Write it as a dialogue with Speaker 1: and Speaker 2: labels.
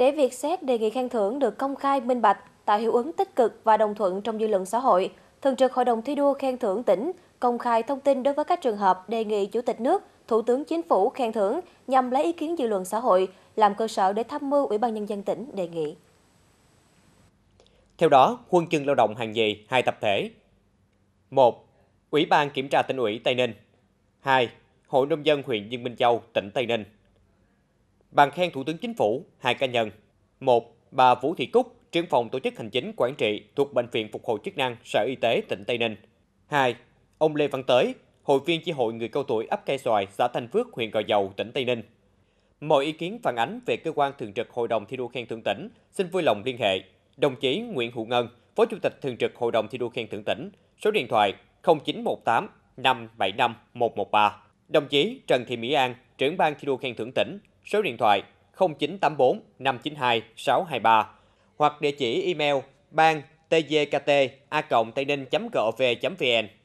Speaker 1: để việc xét đề nghị khen thưởng được công khai minh bạch, tạo hiệu ứng tích cực và đồng thuận trong dư luận xã hội, Thường trực Hội đồng thi đua khen thưởng tỉnh công khai thông tin đối với các trường hợp đề nghị Chủ tịch nước, Thủ tướng Chính phủ khen thưởng nhằm lấy ý kiến dư luận xã hội làm cơ sở để tham mưu Ủy ban nhân dân tỉnh đề nghị.
Speaker 2: Theo đó, huân chương lao động hàng nhì hai tập thể. 1. Ủy ban kiểm tra tỉnh ủy Tây Ninh. 2. Hội nông dân huyện Dương Minh Châu, tỉnh Tây Ninh bằng khen Thủ tướng Chính phủ hai cá nhân. Một, bà Vũ Thị Cúc, trưởng phòng tổ chức hành chính quản trị thuộc Bệnh viện Phục hồi chức năng Sở Y tế tỉnh Tây Ninh. hai Ông Lê Văn Tới, hội viên chi hội người cao tuổi ấp Cây Xoài, xã Thanh Phước, huyện Gò Dầu, tỉnh Tây Ninh. Mọi ý kiến phản ánh về cơ quan thường trực Hội đồng thi đua khen thưởng tỉnh xin vui lòng liên hệ đồng chí Nguyễn Hữu Ngân, Phó Chủ tịch thường trực Hội đồng thi đua khen thưởng tỉnh, số điện thoại 0918 575 113. Đồng chí Trần Thị Mỹ An, trưởng ban thi đua khen thưởng tỉnh, số điện thoại 0984 592 623 hoặc địa chỉ email ban tgkt a gov vn